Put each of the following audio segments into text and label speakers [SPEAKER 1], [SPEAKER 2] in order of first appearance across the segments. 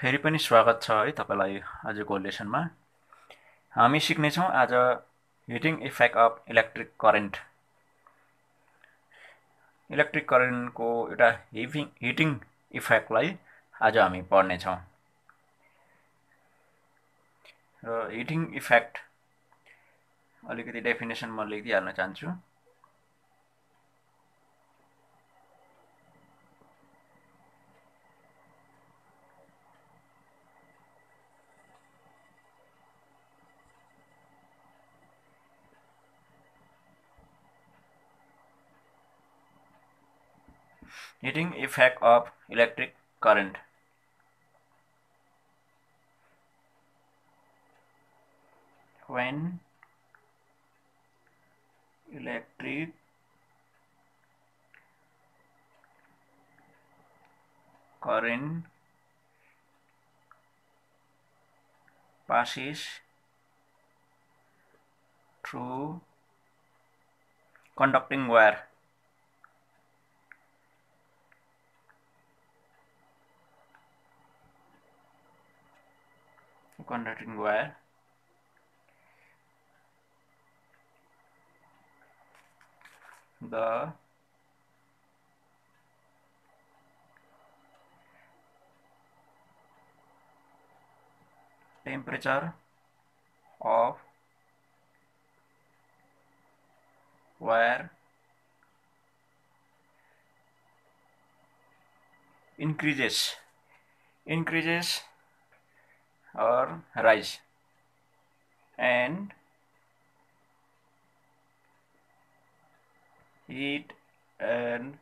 [SPEAKER 1] फेरि पनि स्वागत छ है तपाईँलाई आजको लेसनमा हामी सिक्नेछौँ आज heating effect of electric current electric करेन्टको एउटा हिभिङ हिटिङ इफेक्टलाई आज हामी पढ्नेछौँ र हिटिङ इफेक्ट अलिकति डेफिनेसन म लेखिदिइहाल्न चाहन्छु heating effect of electric current when electric current passes through conducting wire conducting wire the temperature of wire increases increases or rice and heat and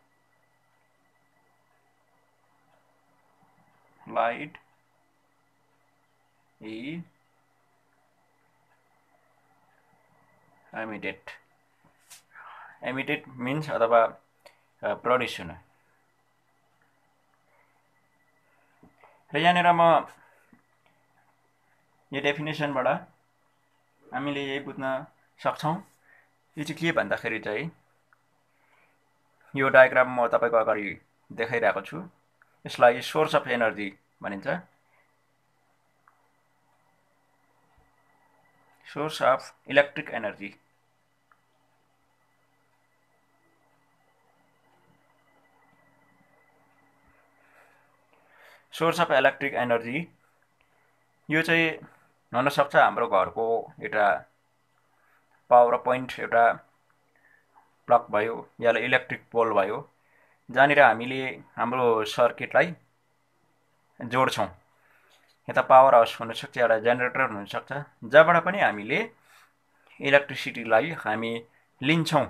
[SPEAKER 1] light is emitted emitted means अथवा produce हुन र यहाँनिर म यो डेफिनेसनबाट हामीले यही बुझ्न सक्छौँ यो चाहिँ के भन्दाखेरि चाहिँ यो डायग्राम म तपाईँको अगाडि देखाइरहेको छु यसलाई सोर्स अफ एनर्जी भनिन्छ source of electric energy source of electric energy यो चाहिँ हुनसक्छ हाम्रो घरको एउटा पावर पोइन्ट एउटा प्लग भयो या इलेक्ट्रिक पोल भयो जहाँनिर हामीले हाम्रो सर्किटलाई जोड्छौँ यता पावर हाउस हुनसक्छ एउटा जेनेरेटर हुनसक्छ जहाँबाट पनि हामीले इलेक्ट्रिसिटीलाई हामी लिन्छौँ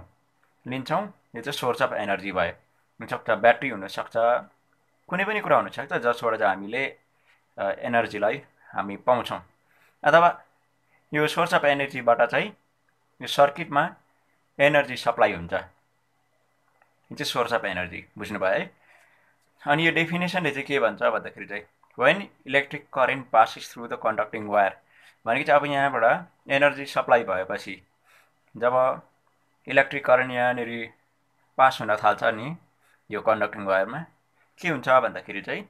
[SPEAKER 1] लिन्छौँ यो चाहिँ सोर्स अफ एनर्जी भयो हुनसक्छ ब्याट्री हुनसक्छ कुनै पनि कुरा हुनसक्छ जसबाट चाहिँ हामीले एनर्जीलाई हामी पाउँछौँ अथवा यो सोर्स अफ एनर्जीबाट चाहिँ यो सर्किटमा एनर्जी सप्लाई हुन्छ यो चाहिँ सोर्स अफ एनर्जी बुझ्नुभयो है अनि यो डेफिनेसनले चाहिँ के भन्छ भन्दाखेरि चाहिँ when electric current passes through the conducting wire भनेको चाहिँ अब यहाँबाट एनर्जी सप्लाई भएपछि जब इलेक्ट्रिक करेन्ट यहाँनिर पास हुन थाल्छ नि यो कन्डक्टिङ वायरमा के हुन्छ भन्दाखेरि चाहिँ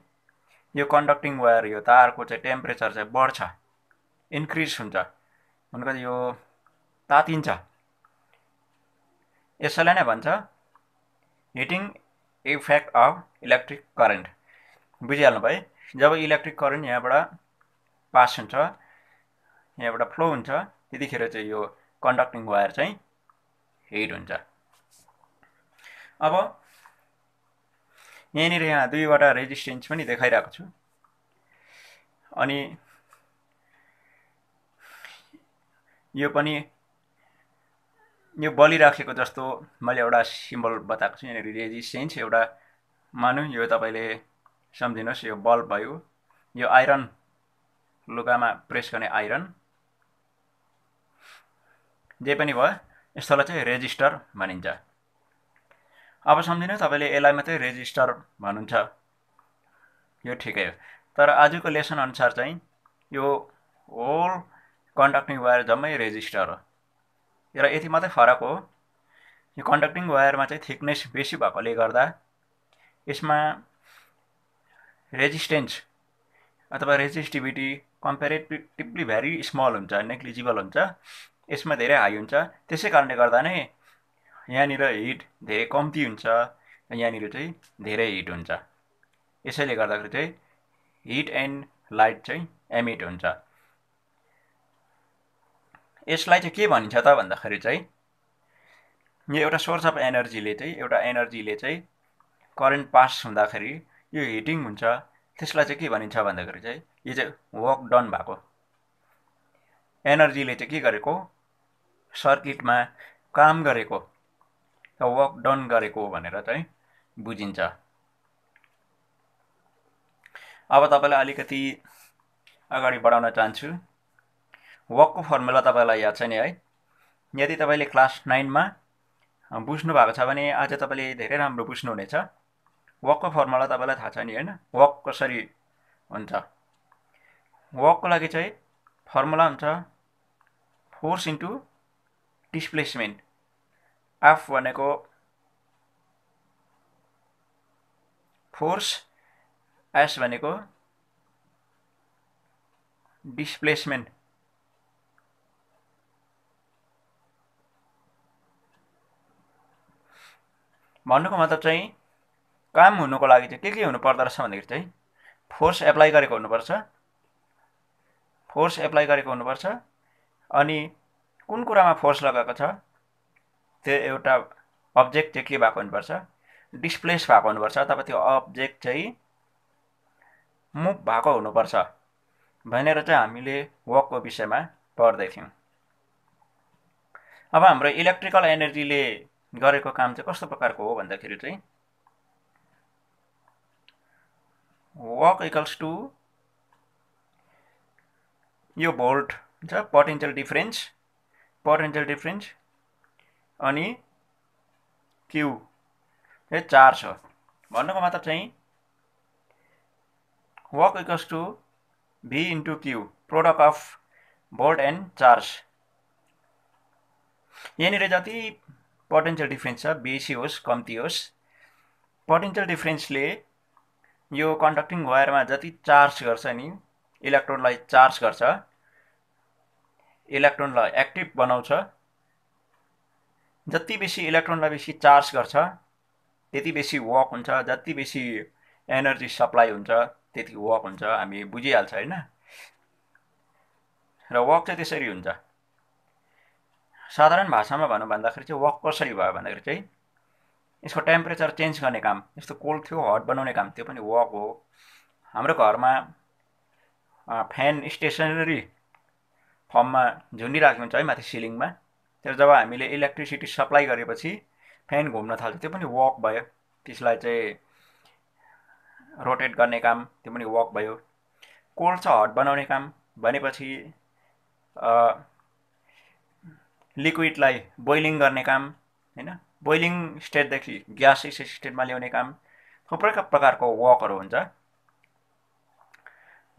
[SPEAKER 1] यो कन्डक्टिङ वायर यो तारको चाहिँ टेम्परेचर चाहिँ बढ्छ इन्क्रिज हुन्छ भनेको यो तातिन्छ यसैलाई नै भन्छ heating effect of electric current बुझिहाल्नु भयो जब इलेक्ट्रिक करेन्ट यहाँबाट पास हुन्छ यहाँबाट फ्लो हुन्छ त्यतिखेर चाहिँ यो कन्डक्टिङ वायर चाहिँ हिट हुन्छ अब यहाँनिर यहाँ दुईवटा रेजिस्टेन्स पनि देखाइरहेको छु अनि यो पनि यो बलिराखेको जस्तो मैले एउटा सिम्बल बताएको छु यहाँनिर रेजिस्टेन्स एउटा मानौँ यो तपाईँले सम्झिनुहोस् यो बल्ब भयो यो आइरन लुगामा प्रेस गर्ने आइरन जे पनि भयो यस्तोलाई चाहिँ रेजिस्टर भनिन्छ अब सम्झिनु तपाईँले यसलाई मात्रै रेजिस्टर भन्नुहुन्छ यो ठिकै हो तर आजको लेसन अनुसार चाहिँ यो होल कन्डक्टिङ वायर जम्मै रेजिस्टर हो र यति मात्रै फरक हो यो कन्डक्टिङ वायरमा चाहिँ थिकनेस बेसी भएकोले गर्दा यसमा रेजिस्टेन्स अथवा रेजिस्टिभिटी कम्पेरिटिभली भेरी स्मल हुन्छ नेग्लिजिबल हुन्छ यसमा धेरै हाई हुन्छ त्यसै कारणले गर्दा नै यहाँनिर हिट धेरै कम्ती हुन्छ यहाँनिर चाहिँ धेरै हिट हुन्छ यसैले गर्दाखेरि चाहिँ हिट एन्ड लाइट चाहिँ एमिट हुन्छ यसलाई चाहिँ के भनिन्छ त भन्दाखेरि चाहिँ यो एउटा सोर्स अफ एनर्जीले चाहिँ एउटा एनर्जीले चाहिँ करेन्ट पास हुँदाखेरि यो हिटिङ हुन्छ त्यसलाई चाहिँ के भनिन्छ भन्दाखेरि चाहिँ यो चाहिँ वर्क डन भएको एनर्जीले चाहिँ के गरेको सर्किटमा काम गरेको वर्क डन गरेको भनेर चाहिँ बुझिन्छ अब तपाईँलाई अलिकति अगाडि बढाउन चाहन्छु वकको फर्मुला तपाईँलाई याद छ नि है यदि तपाईँले क्लास नाइनमा बुझ्नु भएको छ भने आज तपाईँले धेरै राम्रो बुझ्नुहुनेछ वकको फर्मुला तपाईँलाई थाहा छ नि होइन वक कसरी हुन्छ वकको लागि चाहिँ फर्मुला हुन्छ फोर्स इन्टु डिस्प्लेसमेन्ट एफ भनेको फोर्स एस भनेको डिस्प्लेसमेन्ट भन्नुको मतलब चाहिँ काम हुनुको लागि चाहिँ के के हुनुपर्दो रहेछ भन्दाखेरि चाहिँ फोर्स एप्लाई गरेको हुनुपर्छ फोर्स एप्लाई गरेको हुनुपर्छ अनि कुन कुरामा फोर्स लगाएको छ त्यो एउटा अब्जेक्ट चाहिँ के भएको हुनुपर्छ डिस्प्लेस भएको हुनुपर्छ अथवा त्यो अब्जेक्ट चाहिँ मुभ भएको हुनुपर्छ भनेर चाहिँ हामीले वकको विषयमा पढ्दै थियौँ अब हाम्रो इलेक्ट्रिकल एनर्जीले गरेको काम चाहिँ कस्तो प्रकारको हो भन्दाखेरि चाहिँ वक इक्वल्स टु यो भोल्ट हुन्छ पोटेन्सियल डिफरेन्स पोटेन्सियल डिफरेन्स अनि क्यु चार छ भन्नुको मात्र चाहिँ work equals to V into Q product of volt and charge यहाँनिर जति पोटेन्सियल डिफ्रेन्स छ बेसी होस् कम्ती होस् पोटेन्सियल डिफ्रेन्सले यो कन्डक्टिङ वायरमा जति चार्ज गर्छ नि इलेक्ट्रोनलाई चार्ज गर्छ इलेक्ट्रोनलाई एक्टिभ बनाउँछ जति बेसी इलेक्ट्रोनलाई बेसी चार्ज गर्छ त्यति बेसी वक हुन्छ जति बेसी एनर्जी सप्लाई हुन्छ त्यति वक हुन्छ हामी बुझिहाल्छ होइन र वक चाहिँ त्यसरी हुन्छ साधारण भाषामा भनौँ भन्दाखेरि चाहिँ वक कसरी भयो भन्दाखेरि चाहिँ यसको टेम्परेचर चेन्ज गर्ने काम यस्तो कोल्ड थियो हट बनाउने काम त्यो पनि वक हो हाम्रो घरमा फ्यान स्टेसनरी फर्ममा झुन्डिरहेको हुन्छ है माथि सिलिङमा तर जब हामीले इलेक्ट्रिसिटी सप्लाई गरेपछि फ्यान घुम्न थाल्छ त्यो पनि वक भयो त्यसलाई चाहिँ रोटेट गर्ने काम त्यो पनि वक भयो कोल्ड छ हट बनाउने काम भनेपछि लिक्विडलाई बोइलिङ गर्ने काम होइन बोइलिङ स्टेटदेखि ग्यास स्टेटमा ल्याउने काम थुप्रै प्रकारको वकहरू हुन्छ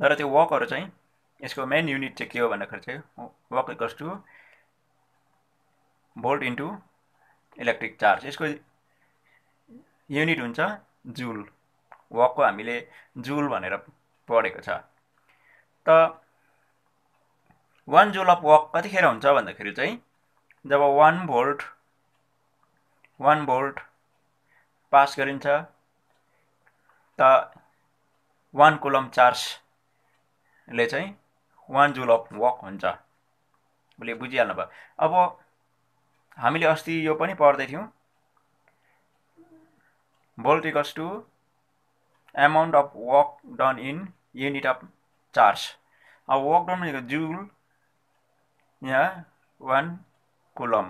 [SPEAKER 1] तर त्यो वकहरू चाहिँ यसको मेन युनिट चाहिँ के हो भन्दाखेरि चाहिँ work equals to volt into electric charge यसको युनिट हुन्छ जुल वकको हामीले जुल भनेर पढेको छ त वान जुल अफ वक कतिखेर हुन्छ भन्दाखेरि चाहिँ जब one volt one volt pass गरिन्छ त वान कोलम चार्जले चाहिँ वान जुल अफ वक हुन्छ उसले बुझिहाल्नु भयो अब हामीले अस्ति यो पनि पढ्दै थियौँ volt equals to amount of work done in unit of charge अब वर्क डन भनेको जुल यहाँ वान कुलम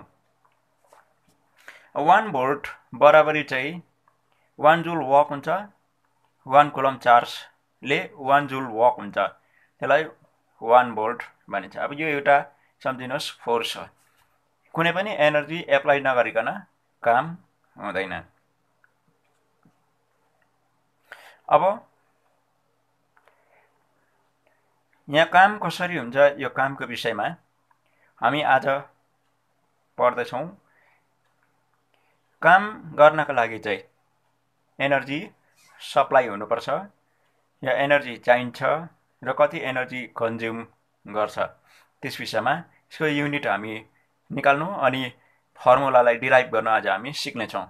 [SPEAKER 1] वान भोल्ट बराबरी चाहिँ वान जुल वक हुन्छ वान कुलम चार्जले वान जुल वक हुन्छ त्यसलाई वान भोल्ट भनिन्छ अब यो एउटा सम्झिनुहोस् फोर्स हो कुनै पनि एनर्जी एप्लाई नगरिकन काम हुँदैन अब यहाँ काम कसरी हुन्छ यो कामको विषयमा हामी आज पढ्दैछौँ काम गर्नको लागि चाहिँ एनर्जी सप्लाई हुनुपर्छ या एनर्जी चाहिन्छ र कति एनर्जी कन्ज्युम गर्छ त्यस विषयमा यसको युनिट हामी निकाल्नु अनि फर्मुलालाई डिराइभ गर्न आज हामी सिक्नेछौँ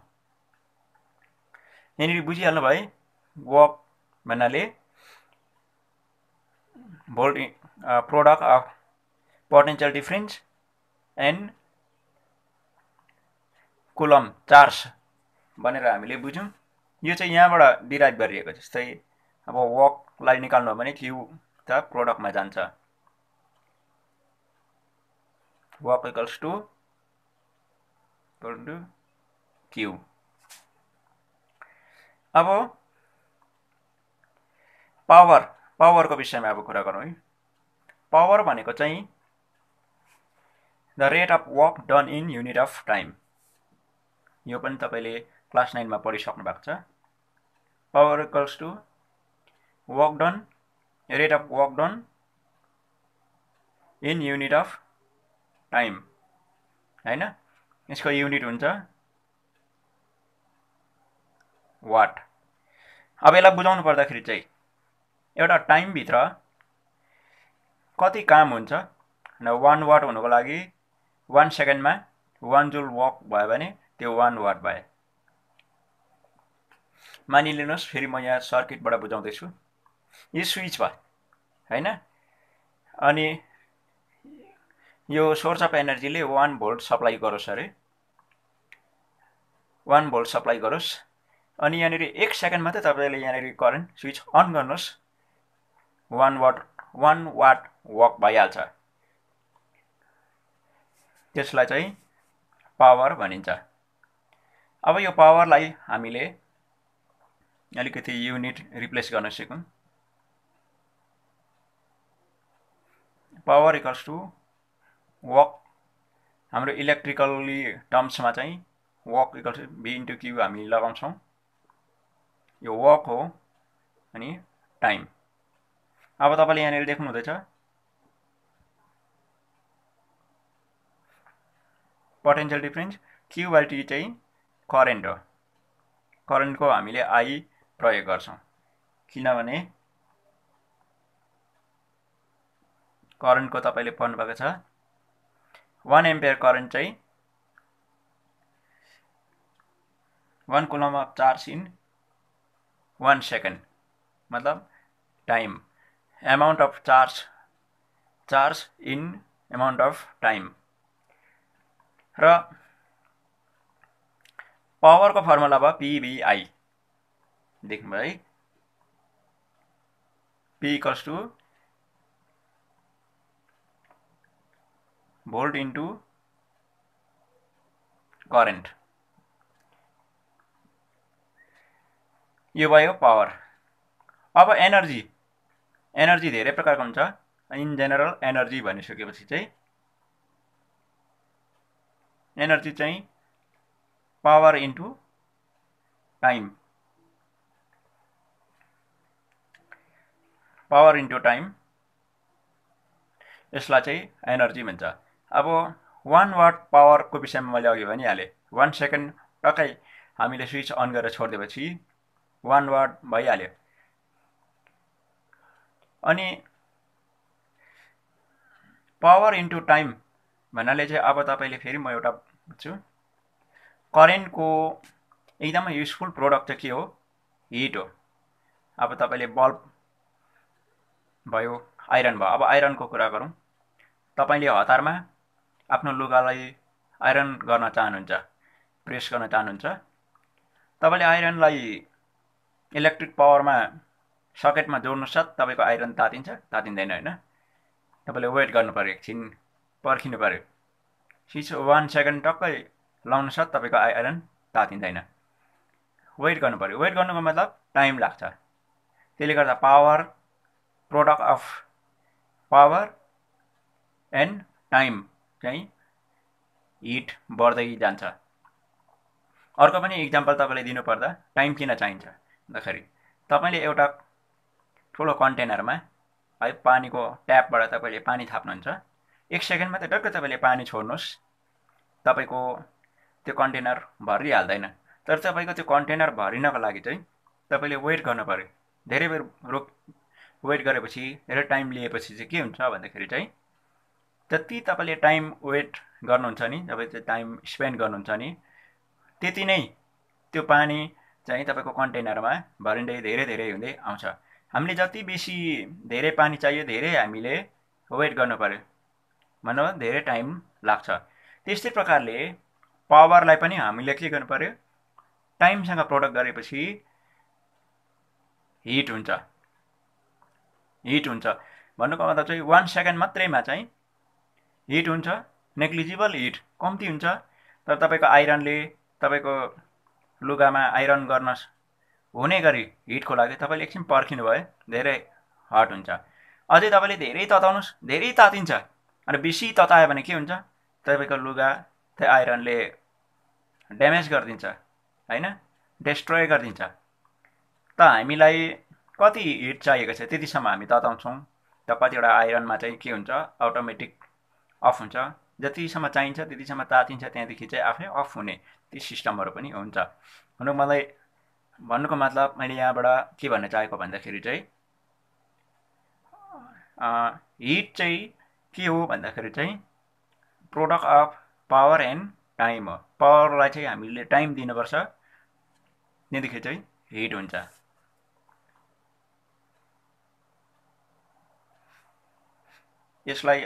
[SPEAKER 1] यहाँनिर बुझिहाल्नु भए वर्क भन्नाले volt product of potential difference and coulomb charge भनेर हामीले बुझ्यौँ यो चाहिँ यहाँबाट डिराइभ गरिएको जस्तै अब वकलाई निकाल्नु हो भने क्यु त प्रोडक्टमा जान्छ वक इक्वल्स टु क्यु अब पावर पावरको विषयमा अब कुरा गरौँ है पावर भनेको चाहिँ the rate of work done in unit of time यो पनि तपाईँले क्लास नाइनमा पढिसक्नु भएको छ power equals to work done rate of work done in unit of time होइन यसको युनिट हुन्छ वाट अब यसलाई बुझाउनु पर्दाखेरि चाहिँ एउटा टाइमभित्र कति काम हुन्छ वान वाट हुनुको लागि वान सेकेन्डमा वान जुल वक भयो भने त्यो वान वाट भए मानिलिनुहोस् फेरि म यहाँ सर्किटबाट बुझाउँदैछु यो स्विच भयो होइन अनि यो सोर्स अफ एनर्जीले वान भोल्ट सप्लाई गरोस् अरे वान भोल्ट सप्लाई गरोस् अनि यहाँनिर एक सेकेन्ड मात्रै तपाईँले यहाँनिर करेन्ट स्विच अन गर्नुहोस् one watt one watt work भइहाल्छ त्यसलाई चाहिँ पावर भनिन्छ अब यो पावरलाई हामीले अलिकति युनिट रिप्लेस गर्न सिकौँ पावर इक्वल्स टु वक हाम्रो इलेक्ट्रिकल्ली टर्म्समा चाहिँ work equals V into Q हामी लगाउँछौँ यो वक हो अनि टाइम अब तपाईँले यहाँनिर देख्नुहुँदैछ पोटेन्सियल डिफ्रेन्स टी चाहिँ करेन्ट हो करेन्टको हामीले आई प्रयोग गर्छौँ किनभने करेन्टको तपाईँले पढ्नुभएको छ वान एम्पियर करेन्ट चाहिँ one coulomb of charge in one second मतलब time amount of charge charge in amount of time र पावरको फर्मुला भयो पिबिआई देख्नुभयो है P to volt into current यो भयो पावर अब एनर्जी एनर्जी धेरै प्रकारको हुन्छ इन जेनरल एनर्जी भनिसकेपछि चाहिँ एनर्जी चाहिँ power into time power into time यसलाई चाहिँ एनर्जी भन्छ अब वान वाट पावरको विषयमा मैले अघि भनिहालेँ वान सेकेन्ड टक्कै हामीले स्विच अन गरेर छोडिदिएपछि वान वाट भइहाल्यो अनि पावर इन्टु टाइम भन्नाले चाहिँ अब तपाईँले फेरि म एउटा बुझ्छु करेन्टको एकदमै युजफुल प्रोडक्ट चाहिँ के हो हिट हो अब तपाईँले बल्ब भयो आइरन भयो अब आइरनको कुरा गरौँ तपाईँले हतारमा आफ्नो लुगालाई आइरन गर्न चाहनुहुन्छ प्रेस गर्न चाहनुहुन्छ तपाईँले आइरनलाई इलेक्ट्रिक पावरमा सकेटमा जोड्नु साथ तपाईँको आइरन तातिन्छ तातिँदैन होइन तपाईँले वेट गर्नु पऱ्यो एकछिन पर्खिनु पऱ्यो सिच वान सेकेन्ड टक्कै लाउन साथ तपाईँको आइरन तातिँदैन वेट गर्नु पऱ्यो वेट गर्नुको मतलब टाइम लाग्छ त्यसले गर्दा power product of power and time चाहिँ हिट बढ्दै जान्छ अर्को पनि इक्जाम्पल तपाईँले दिनुपर्दा टाइम किन चाहिन्छ भन्दाखेरि तपाईँले एउटा ठुलो कन्टेनरमा है पानीको ट्यापबाट तपाईँले पानी थाप्नुहुन्छ एक सेकेन्ड मात्रै डक्कै तपाईँले पानी छोड्नुहोस् तपाईँको त्यो कन्टेनर भरिहाल्दैन तर तपाईँको त्यो कन्टेनर भरिनको लागि चाहिँ तपाईँले वेट गर्नु पऱ्यो धेरै बेर रोप वेट गरेपछि धेरै टाइम लिएपछि चाहिँ के हुन्छ भन्दाखेरि चाहिँ जति तपाईँले टाइम वेट गर्नुहुन्छ नि तपाईँ त्यो टाइम स्पेन्ड गर्नुहुन्छ नि त्यति नै त्यो पानी चाहिँ तपाईँको कन्टेनरमा भरिँदै धेरै धेरै हुँदै आउँछ हामीले जति बेसी धेरै पानी चाहियो धेरै हामीले वेट गर्नु पऱ्यो भनौँ धेरै टाइम लाग्छ त्यस्तै प्रकारले पावरलाई पनि हामीले के गर्नु पऱ्यो टाइमसँग प्रोडक्ट गरेपछि हिट हुन्छ हिट हुन्छ भन्नुको मतलब चाहिँ वान सेकेन्ड मात्रैमा चाहिँ हिट हुन्छ नेग्लिजिबल हिट कम्ती हुन्छ तर तपाईँको आइरनले तपाईँको लुगामा आइरन गर्न हुने गरी हिटको लागि तपाईँले एकछिन पर्खिनु भयो धेरै हट हुन्छ अझै तपाईँले धेरै तताउनुहोस् धेरै तातिन्छ अनि बेसी ततायो भने के हुन्छ तपाईँको लुगा त्यो आइरनले ड्यामेज गरिदिन्छ होइन डेस्ट्रोय गरिदिन्छ त हामीलाई कति हिट चाहिएको छ त्यतिसम्म हामी तताउँछौँ त कतिवटा आइरनमा चाहिँ के हुन्छ अटोमेटिक अफ हुन्छ जतिसम्म चाहिन्छ त्यतिसम्म तातिन्छ त्यहाँदेखि चाहिँ आफै अफ हुने ती सिस्टमहरू पनि हुन्छ हुन मलाई भन्नुको मतलब मैले यहाँबाट के भन्न चाहेको भन्दाखेरि चाहिँ हिट चाहिँ के हो भन्दाखेरि चाहिँ product of power and time हो पावरलाई चाहिँ हामीले टाइम दिनुपर्छ त्यहाँदेखि चाहिँ हिट हुन्छ यसलाई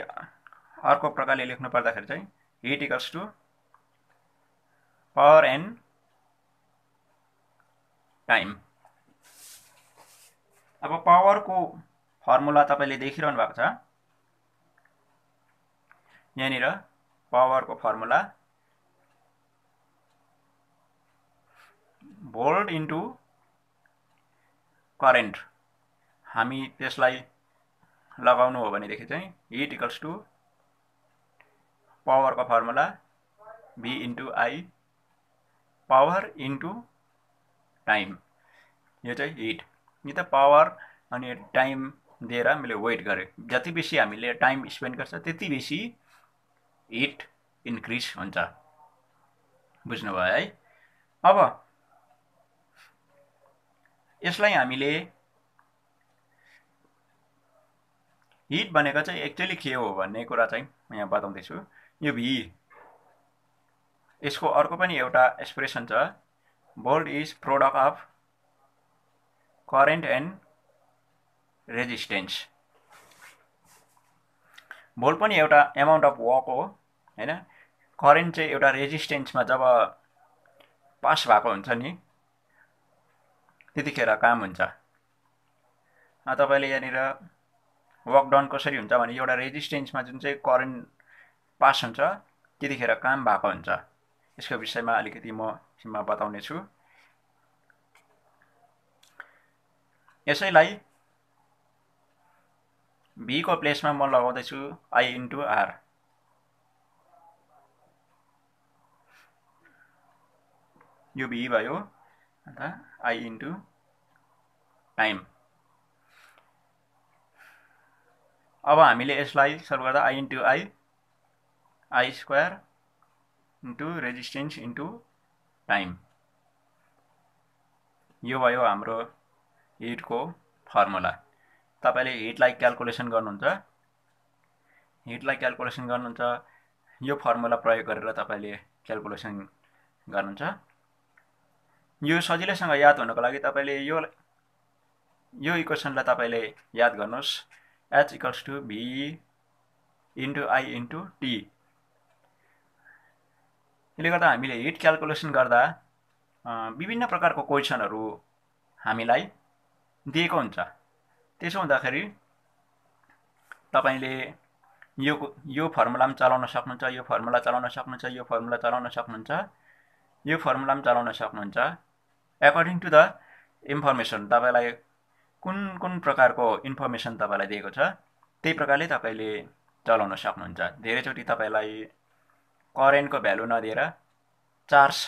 [SPEAKER 1] अर्को प्रकारले लेख्नु पर्दाखेरि चाहिँ heat equals to power and time अब पावरको फर्मुला तपाईँले देखिरहनु भएको छ यहाँनिर पावरको फर्मुला बोल्ड इन्टु करेन्ट हामी त्यसलाई लगाउनु हो भनेदेखि चाहिँ हिट इक्वल्स टु पावरको formula V into I power into time यो चाहिँ हिट यो त पावर अनि टाइम दिएर मैले वेट गरेँ जति बेसी हामीले टाइम स्पेन्ड गर्छ त्यति बेसी हिट इन्क्रिज हुन्छ बुझ्नुभयो है अब यसलाई हामीले हिट भनेको चाहिँ एक्चुली के हो भन्ने कुरा चाहिँ म यहाँ बताउँदैछु यो भी यसको अर्को पनि एउटा एक्सप्रेसन छ volt is product of current and resistance volt पनि एउटा एमाउन्ट अफ वर्क हो होइन करेन्ट चाहिँ एउटा रेजिस्टेन्समा जब पास भएको हुन्छ नि त्यतिखेर काम हुन्छ तपाईँले यहाँनिर डाउन कसरी हुन्छ भने एउटा रेजिस्टेन्समा जुन चाहिँ करेन्ट पास हुन्छ त्यतिखेर काम भएको हुन्छ यसको विषयमा अलिकति म बताउने छु यसैलाई भीको प्लेसमा म लगाउँदैछु आई इन्टु आर यो भी भयो अन्त i into टाइम अब हामीले यसलाई सल्भ गर्दा I into I I square into resistance into time यो भयो हाम्रो हिटको फर्मुला तपाईँले हिटलाई क्यालकुलेसन गर्नुहुन्छ हिटलाई क्यालकुलेसन गर्नुहुन्छ यो फर्मुला प्रयोग गरेर तपाईँले क्यालकुलेसन गर्नुहुन्छ यो सजिलैसँग याद हुनको लागि तपाईँले यो यो इक्वेसनलाई तपाईँले याद गर्नुहोस् H equals to V into I into T यसले गर्दा हामीले हिट क्यालकुलेसन गर्दा विभिन्न प्रकारको क्वेसनहरू हामीलाई दिएको हुन्छ त्यसो हुँदाखेरि तपाईँले यो यो फर्मुला पनि चलाउन सक्नुहुन्छ यो फर्मुला चलाउन सक्नुहुन्छ यो फर्मुला चलाउन सक्नुहुन्छ यो फर्मुला पनि चलाउन सक्नुहुन्छ एकर्डिङ टु द इन्फर्मेसन तपाईँलाई कुन कुन प्रकारको इन्फर्मेसन तपाईँलाई दिएको छ त्यही प्रकारले तपाईँले चलाउन सक्नुहुन्छ धेरैचोटि तपाईँलाई करेन्टको भ्यालु नदिएर चार्ज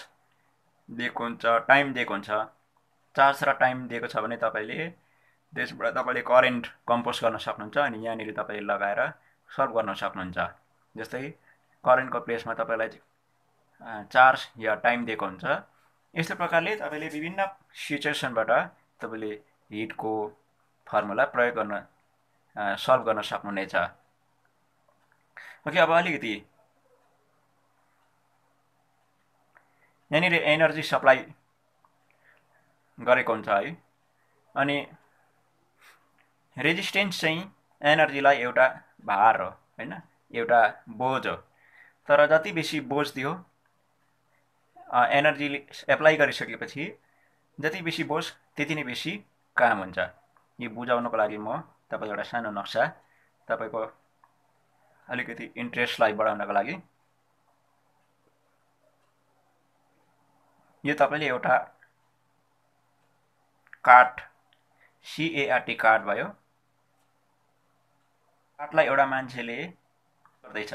[SPEAKER 1] दिएको हुन्छ टाइम दिएको हुन्छ चार्ज र टाइम दिएको छ भने तपाईँले त्यसबाट तपाईँले करेन्ट कम्पोस्ट गर्न सक्नुहुन्छ अनि यहाँनिर तपाईँले लगाएर सर्भ गर्न सक्नुहुन्छ जस्तै करेन्टको प्लेसमा तपाईँलाई चार्ज या टाइम दिएको हुन्छ यस्तो प्रकारले तपाईँले विभिन्न सिचुएसनबाट तपाईँले हिटको फर्मुला प्रयोग गर्न सल्भ गर्न सक्नुहुनेछ ओके अब अलिकति यहाँनिर एनर्जी सप्लाई गरेको हुन्छ है अनि रेजिस्टेन्स चाहिँ एनर्जीलाई एउटा भार हो होइन एउटा बोझ हो तर जति बेसी बोझ दियो एनर्जी एप्लाई गरिसकेपछि जति बेसी बोस् त्यति नै बेसी काम हुन्छ यो बुझाउनको लागि म तपाईँको एउटा सानो नक्सा तपाईँको अलिकति इन्ट्रेस्टलाई बढाउनको लागि यो तपाईँले एउटा कार्ड सिएआरटी कार्ड भयो कार्डलाई एउटा मान्छेले गर्दैछ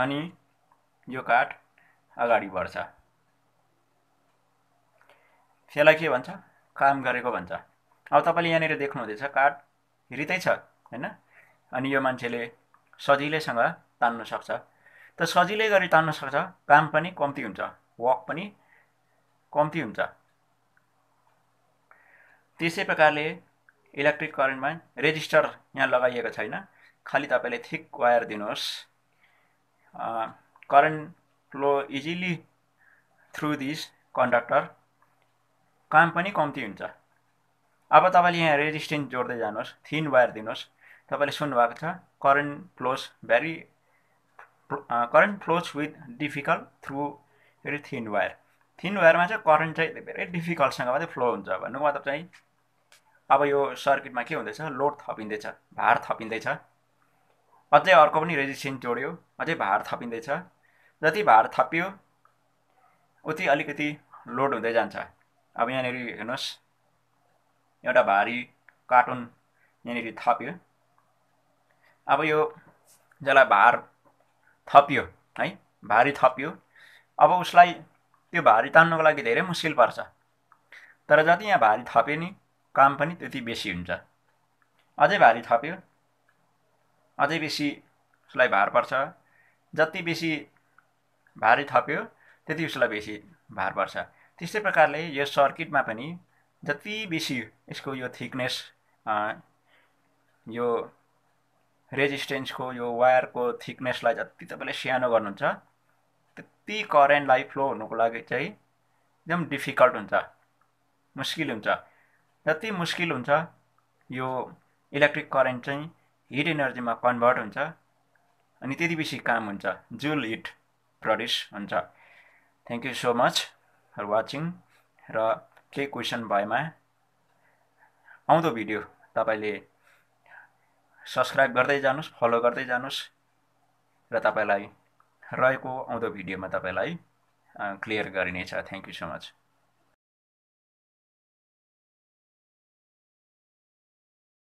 [SPEAKER 1] अनि यो काठ अगाडि बढ्छ त्यसलाई के भन्छ काम गरेको भन्छ अब तपाईँले यहाँनिर देख्नुहुँदैछ काठ रितै छ होइन अनि यो मान्छेले सजिलैसँग तान्नु सक्छ त सजिलै गरी तान्नु सक्छ काम पनि कम्ती हुन्छ वक पनि कम्ती हुन्छ त्यसै प्रकारले इलेक्ट्रिक करेन्टमा रेजिस्टर यहाँ लगाइएको छैन खालि तपाईँले थिक वायर दिनुहोस् current flow easily through this conductor काम पनि कम्ती हुन्छ अब तपाईँले यहाँ रेजिस्टेन्स जोड्दै जानुहोस् थिन वायर दिनुहोस् तपाईँले सुन्नुभएको छ current flows very current flows with difficult through very thin wire thin वायरमा चाहिँ करेन्ट चाहिँ धेरै डिफिकल्टसँग मात्रै फ्लो हुन्छ भन्नुको मतलब चाहिँ अब यो सर्किटमा के हुँदैछ लोड थपिँदैछ भार थपिँदैछ अझै अर्को पनि रेजिस्टेन्स जोड्यो अझै भार थपिँदैछ जति भार थपियो उति अलिकति लोड हुँदै जान्छ अब यहाँनिर हेर्नुहोस् एउटा भारी कार्टुन यहाँनिर थप्यो अब यो जसलाई भार थपियो है भारी थपियो अब उसलाई त्यो भारी तान्नुको लागि धेरै मुस्किल पर्छ तर जति यहाँ भारी थप्यो नि काम पनि त्यति बेसी हुन्छ अझै भारी थप्यो अझै बेसी उसलाई भार पर्छ जति बेसी भारी थप्यो त्यति उसलाई बेसी भार पर्छ त्यस्तै प्रकारले यो सर्किटमा पनि जति बेसी यसको यो थिकनेस यो रेजिस्टेन्सको यो वायरको थिकनेसलाई जति तपाईँले सानो गर्नुहुन्छ त्यति करेन्टलाई फ्लो हुनुको लागि चाहिँ एकदम डिफिकल्ट हुन्छ मुस्किल हुन्छ जति मुस्किल हुन्छ यो इलेक्ट्रिक करेन्ट चाहिँ हिट इनर्जीमा कन्भर्ट हुन्छ अनि त्यति बेसी काम हुन्छ जुल हिट प्रड्युस हुन्छ thank you so much for watching र केही क्वेसन भएमा आउँदो भिडियो तपाईँले सब्सक्राइब गर्दै जानुहोस् फलो गर्दै जानुहोस् र तपाईँलाई रहेको आउँदो भिडियोमा तपाईँलाई क्लियर गरिनेछ थ्याङ्क यू सो मच